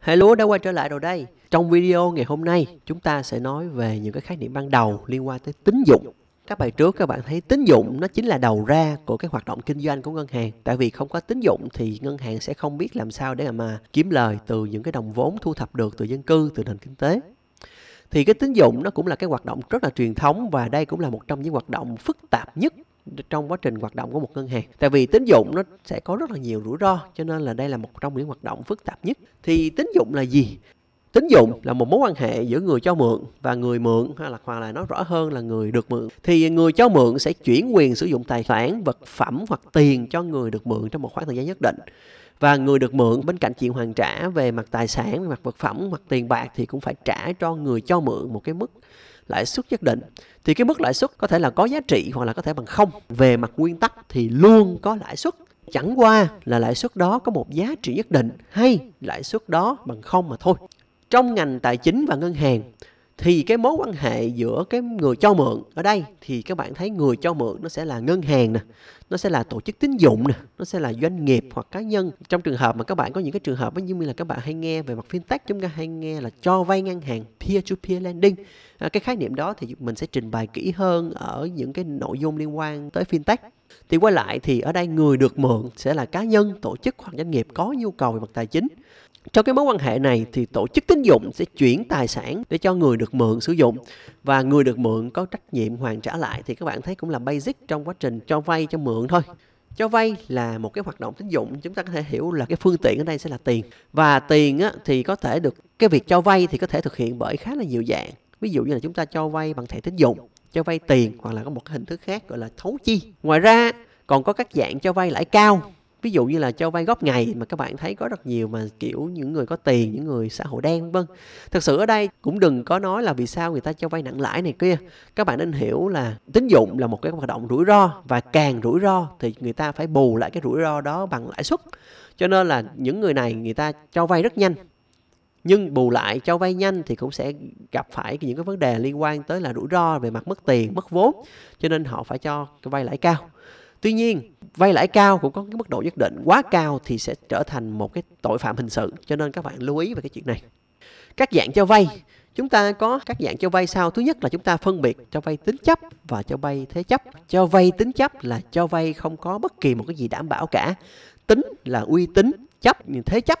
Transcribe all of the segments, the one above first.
Hello, đã quay trở lại rồi đây. Trong video ngày hôm nay, chúng ta sẽ nói về những cái khái niệm ban đầu liên quan tới tín dụng. Các bài trước các bạn thấy tín dụng nó chính là đầu ra của cái hoạt động kinh doanh của ngân hàng. Tại vì không có tín dụng thì ngân hàng sẽ không biết làm sao để mà kiếm lời từ những cái đồng vốn thu thập được từ dân cư, từ nền kinh tế thì cái tín dụng nó cũng là cái hoạt động rất là truyền thống và đây cũng là một trong những hoạt động phức tạp nhất trong quá trình hoạt động của một ngân hàng tại vì tín dụng nó sẽ có rất là nhiều rủi ro cho nên là đây là một trong những hoạt động phức tạp nhất thì tín dụng là gì tín dụng là một mối quan hệ giữa người cho mượn và người mượn hay là hoặc là nó rõ hơn là người được mượn thì người cho mượn sẽ chuyển quyền sử dụng tài sản vật phẩm hoặc tiền cho người được mượn trong một khoảng thời gian nhất định và người được mượn bên cạnh chuyện hoàn trả về mặt tài sản về mặt vật phẩm hoặc tiền bạc thì cũng phải trả cho người cho mượn một cái mức lãi suất nhất định thì cái mức lãi suất có thể là có giá trị hoặc là có thể bằng không về mặt nguyên tắc thì luôn có lãi suất chẳng qua là lãi suất đó có một giá trị nhất định hay lãi suất đó bằng không mà thôi trong ngành tài chính và ngân hàng thì cái mối quan hệ giữa cái người cho mượn ở đây thì các bạn thấy người cho mượn nó sẽ là ngân hàng nè nó sẽ là tổ chức tín dụng nè nó sẽ là doanh nghiệp hoặc cá nhân trong trường hợp mà các bạn có những cái trường hợp như là các bạn hay nghe về mặt fintech chúng ta hay nghe là cho vay ngân hàng peer to peer lending à, cái khái niệm đó thì mình sẽ trình bày kỹ hơn ở những cái nội dung liên quan tới fintech thì quay lại thì ở đây người được mượn sẽ là cá nhân tổ chức hoặc doanh nghiệp có nhu cầu về mặt tài chính trong cái mối quan hệ này thì tổ chức tín dụng sẽ chuyển tài sản để cho người được mượn sử dụng và người được mượn có trách nhiệm hoàn trả lại thì các bạn thấy cũng là basic trong quá trình cho vay cho mượn thôi cho vay là một cái hoạt động tín dụng chúng ta có thể hiểu là cái phương tiện ở đây sẽ là tiền và tiền á, thì có thể được cái việc cho vay thì có thể thực hiện bởi khá là nhiều dạng ví dụ như là chúng ta cho vay bằng thẻ tín dụng cho vay tiền hoặc là có một cái hình thức khác gọi là thấu chi ngoài ra còn có các dạng cho vay lãi cao ví dụ như là cho vay góp ngày mà các bạn thấy có rất nhiều mà kiểu những người có tiền những người xã hội đen vân thực sự ở đây cũng đừng có nói là vì sao người ta cho vay nặng lãi này kia các bạn nên hiểu là tín dụng là một cái hoạt động rủi ro và càng rủi ro thì người ta phải bù lại cái rủi ro đó bằng lãi suất cho nên là những người này người ta cho vay rất nhanh nhưng bù lại cho vay nhanh thì cũng sẽ gặp phải những cái vấn đề liên quan tới là rủi ro về mặt mất tiền mất vốn cho nên họ phải cho vay lãi cao Tuy nhiên, vay lãi cao cũng có cái mức độ nhất định, quá cao thì sẽ trở thành một cái tội phạm hình sự, cho nên các bạn lưu ý về cái chuyện này. Các dạng cho vay, chúng ta có các dạng cho vay sau. Thứ nhất là chúng ta phân biệt cho vay tín chấp và cho vay thế chấp. Cho vay tín chấp là cho vay không có bất kỳ một cái gì đảm bảo cả. Tính là uy tín, chấp thế chấp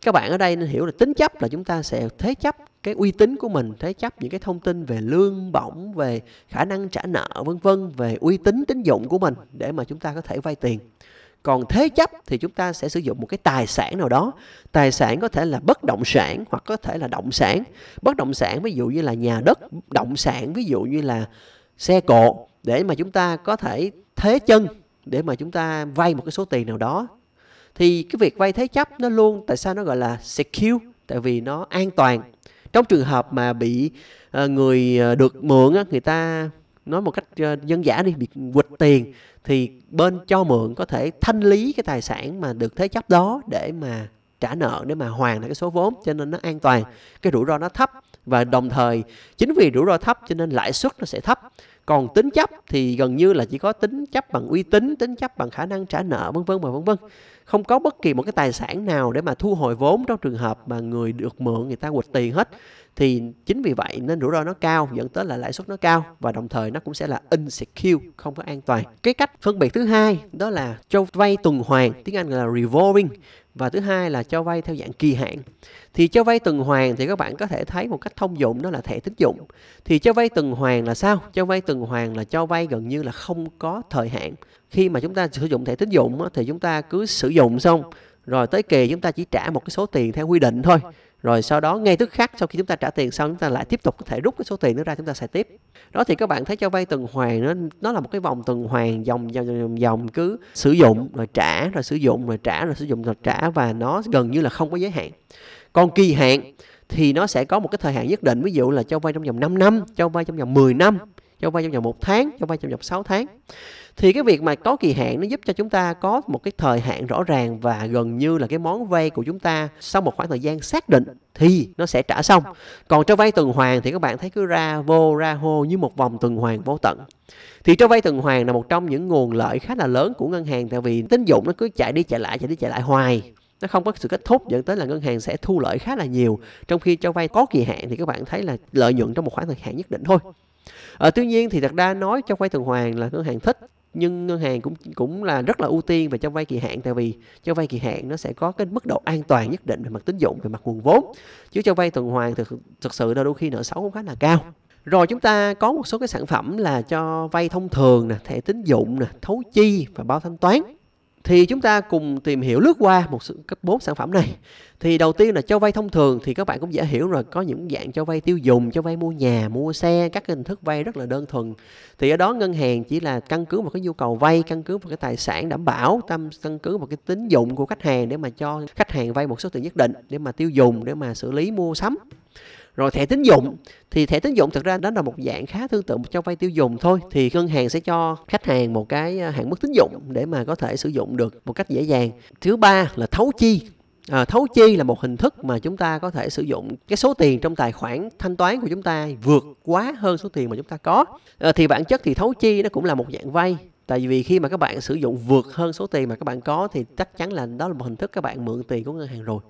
các bạn ở đây nên hiểu là tính chấp là chúng ta sẽ thế chấp cái uy tín của mình thế chấp những cái thông tin về lương bổng về khả năng trả nợ vân vân về uy tín tín dụng của mình để mà chúng ta có thể vay tiền còn thế chấp thì chúng ta sẽ sử dụng một cái tài sản nào đó tài sản có thể là bất động sản hoặc có thể là động sản bất động sản ví dụ như là nhà đất động sản ví dụ như là xe cộ để mà chúng ta có thể thế chân để mà chúng ta vay một cái số tiền nào đó thì cái việc vay thế chấp nó luôn tại sao nó gọi là secure tại vì nó an toàn trong trường hợp mà bị ờ, người ờ, được mượn người ta nói một cách ờ, dân giả đi bị quỵt tiền thì bên cho mượn có thể thanh lý cái tài sản mà được thế chấp đó để mà trả nợ để mà hoàn lại cái số vốn cho nên nó an toàn cái rủi ro nó thấp và đồng thời chính vì rủi ro thấp cho nên lãi suất nó sẽ thấp còn tính chấp thì gần như là chỉ có tính chấp bằng uy tín tính chấp bằng khả năng trả nợ vân vân và vân vân không có bất kỳ một cái tài sản nào để mà thu hồi vốn trong trường hợp mà người được mượn người ta quỵt tiền hết thì chính vì vậy nên rủi ro nó cao dẫn tới là lãi suất nó cao và đồng thời nó cũng sẽ là insecure không có an toàn cái cách phân biệt thứ hai đó là cho vay tuần hoàn tiếng anh là revolving và thứ hai là cho vay theo dạng kỳ hạn thì cho vay tuần hoàn thì các bạn có thể thấy một cách thông dụng đó là thẻ tín dụng thì cho vay tuần hoàn là sao cho vay tuần hoàn là cho vay gần như là không có thời hạn khi mà chúng ta sử dụng thẻ tín dụng thì chúng ta cứ sử dụng xong rồi tới kỳ chúng ta chỉ trả một cái số tiền theo quy định thôi rồi sau đó ngay tức khắc sau khi chúng ta trả tiền xong chúng ta lại tiếp tục có thể rút cái số tiền đó ra chúng ta sẽ tiếp đó thì các bạn thấy cho vay tuần hoàn nó nó là một cái vòng tuần hoàn vòng vòng vòng, vòng cứ sử dụng rồi trả rồi sử dụng rồi trả rồi sử dụng rồi trả và nó gần như là không có giới hạn còn kỳ hạn thì nó sẽ có một cái thời hạn nhất định ví dụ là cho vay trong vòng 5 năm cho vay trong vòng 10 năm cho vay trong vòng một tháng cho vay trong vòng 6 tháng thì cái việc mà có kỳ hạn nó giúp cho chúng ta có một cái thời hạn rõ ràng và gần như là cái món vay của chúng ta sau một khoảng thời gian xác định thì nó sẽ trả xong còn cho vay tuần hoàn thì các bạn thấy cứ ra vô ra hô như một vòng tuần hoàn vô tận thì cho vay tuần hoàn là một trong những nguồn lợi khá là lớn của ngân hàng tại vì tín dụng nó cứ chạy đi chạy lại chạy đi chạy lại hoài nó không có sự kết thúc dẫn tới là ngân hàng sẽ thu lợi khá là nhiều trong khi cho vay có kỳ hạn thì các bạn thấy là lợi nhuận trong một khoảng thời hạn nhất định thôi à, tuy nhiên thì thật ra nói cho vay tuần hoàn là ngân hàng thích nhưng ngân hàng cũng cũng là rất là ưu tiên về cho vay kỳ hạn tại vì cho vay kỳ hạn nó sẽ có cái mức độ an toàn nhất định về mặt tín dụng về mặt nguồn vốn chứ cho vay tuần hoàn thực thực sự đôi khi nợ xấu cũng khá là cao rồi chúng ta có một số cái sản phẩm là cho vay thông thường nè thẻ tín dụng nè thấu chi và bao thanh toán thì chúng ta cùng tìm hiểu lướt qua một số cấp bốn sản phẩm này thì đầu tiên là cho vay thông thường thì các bạn cũng dễ hiểu rồi có những dạng cho vay tiêu dùng cho vay mua nhà mua xe các hình thức vay rất là đơn thuần thì ở đó ngân hàng chỉ là căn cứ vào cái nhu cầu vay căn cứ vào cái tài sản đảm bảo tâm căn cứ vào cái tín dụng của khách hàng để mà cho khách hàng vay một số tiền nhất định để mà tiêu dùng để mà xử lý mua sắm rồi thẻ tín dụng thì thẻ tín dụng thực ra đó là một dạng khá tương tự cho vay tiêu dùng thôi thì ngân hàng sẽ cho khách hàng một cái à, hạn mức tín dụng để mà có thể sử dụng được một cách dễ dàng thứ ba là thấu chi À, thấu chi là một hình thức mà chúng ta có thể sử dụng cái số tiền trong tài khoản thanh toán của chúng ta vượt quá hơn số tiền mà chúng ta có à, thì bản chất thì thấu chi nó cũng là một dạng vay tại vì khi mà các bạn sử dụng vượt hơn số tiền mà các bạn có thì chắc chắn là đó là một hình thức các bạn mượn tiền của ngân hàng rồi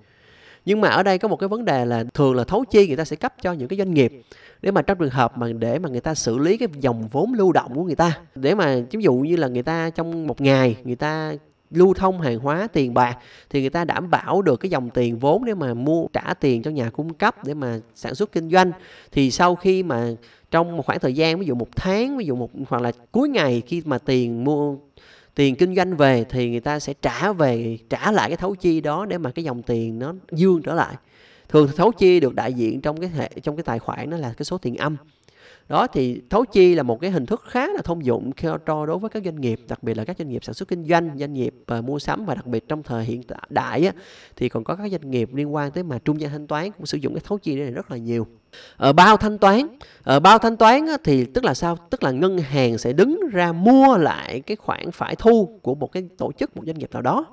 nhưng mà ở đây có một cái vấn đề là thường là thấu chi người ta sẽ cấp cho những cái doanh nghiệp để mà trong trường hợp mà để mà người ta xử lý cái dòng vốn lưu động của người ta để mà ví dụ như là người ta trong một ngày người ta lưu thông hàng hóa tiền bạc thì người ta đảm bảo được cái dòng tiền vốn để mà mua trả tiền cho nhà cung cấp để mà sản xuất kinh doanh thì sau khi mà trong một khoảng thời gian ví dụ một tháng ví dụ một hoặc là cuối ngày khi mà tiền mua tiền kinh doanh về thì người ta sẽ trả về trả lại cái thấu chi đó để mà cái dòng tiền nó dương trở lại thường thấu chi được đại diện trong cái hệ trong cái tài khoản nó là cái số tiền âm đó thì thấu chi là một cái hình thức khá là thông dụng cho đối với các doanh nghiệp đặc biệt là các doanh nghiệp sản xuất kinh doanh doanh nghiệp uh, mua sắm và đặc biệt trong thời hiện đại á, thì còn có các doanh nghiệp liên quan tới mà trung gian thanh toán cũng sử dụng cái thấu chi này rất là nhiều ở ờ, bao thanh toán ở ờ, bao thanh toán á, thì tức là sao tức là ngân hàng sẽ đứng ra mua lại cái khoản phải thu của một cái tổ chức một doanh nghiệp nào đó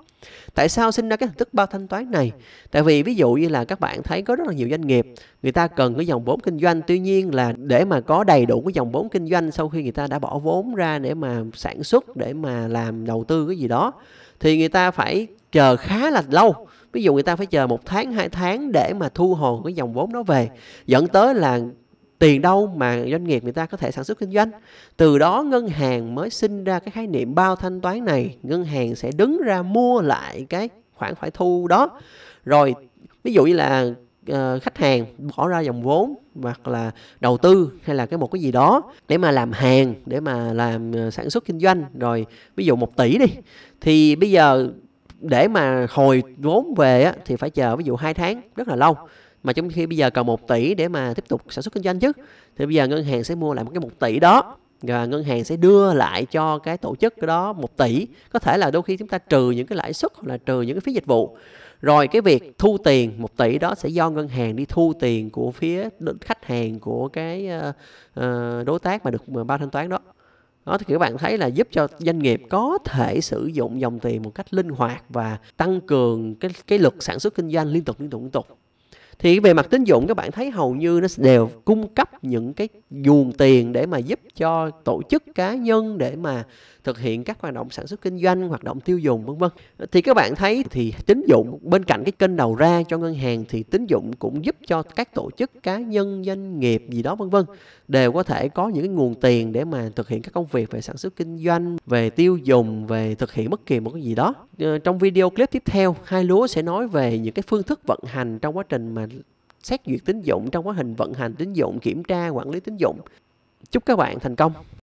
Tại sao sinh ra cái hình thức bao thanh toán này? Tại vì ví dụ như là các bạn thấy có rất là nhiều doanh nghiệp người ta cần cái dòng vốn kinh doanh, tuy nhiên là để mà có đầy đủ cái dòng vốn kinh doanh sau khi người ta đã bỏ vốn ra để mà sản xuất, để mà làm đầu tư cái gì đó thì người ta phải chờ khá là lâu ví dụ người ta phải chờ một tháng hai tháng để mà thu hồi cái dòng vốn đó về dẫn tới là tiền đâu mà doanh nghiệp người ta có thể sản xuất kinh doanh từ đó ngân hàng mới sinh ra cái khái niệm bao thanh toán này ngân hàng sẽ đứng ra mua lại cái khoản phải thu đó rồi ví dụ như là uh, khách hàng bỏ ra dòng vốn hoặc là đầu tư hay là cái một cái gì đó để mà làm hàng để mà làm ờ, sản xuất kinh doanh rồi ví dụ một tỷ đi thì bây giờ để mà hồi vốn về á, thì phải chờ ví dụ hai tháng rất là lâu mà trong khi bây giờ còn 1 tỷ để mà tiếp tục sản xuất kinh doanh chứ thì bây giờ ngân hàng sẽ mua lại một cái 1 tỷ đó và ngân hàng sẽ đưa lại cho cái tổ chức đó 1 tỷ có thể là đôi khi chúng ta trừ những cái lãi suất hoặc là trừ những cái phí dịch vụ rồi cái việc thu tiền 1 tỷ đó sẽ do ngân hàng đi thu tiền của phía khách hàng của cái ờ, ờ, đối tác mà được bao thanh toán đó đó thì các bạn thấy là giúp cho doanh nghiệp có thể sử dụng dòng tiền một cách linh hoạt và tăng cường cái cái lực sản xuất kinh doanh liên tục liên tục liên tục thì về mặt tín dụng các bạn thấy hầu như nó đều cung cấp những cái nguồn tiền để mà giúp cho tổ chức cá nhân để mà thực hiện các hoạt động sản xuất kinh doanh hoạt động tiêu dùng vân vân thì các bạn thấy thì tín dụng bên cạnh cái kênh đầu ra cho ngân hàng thì tín dụng cũng giúp cho các tổ chức cá nhân doanh nghiệp gì đó vân vân đều có thể có những cái nguồn tiền để mà thực hiện các công việc về sản xuất kinh doanh về tiêu dùng về thực hiện bất kỳ một cái gì đó ờ, trong video clip tiếp theo hai lúa sẽ nói về những cái phương thức vận hành trong quá trình mà xét duyệt tín dụng trong quá trình vận hành tín dụng kiểm tra quản lý tín dụng chúc các bạn thành công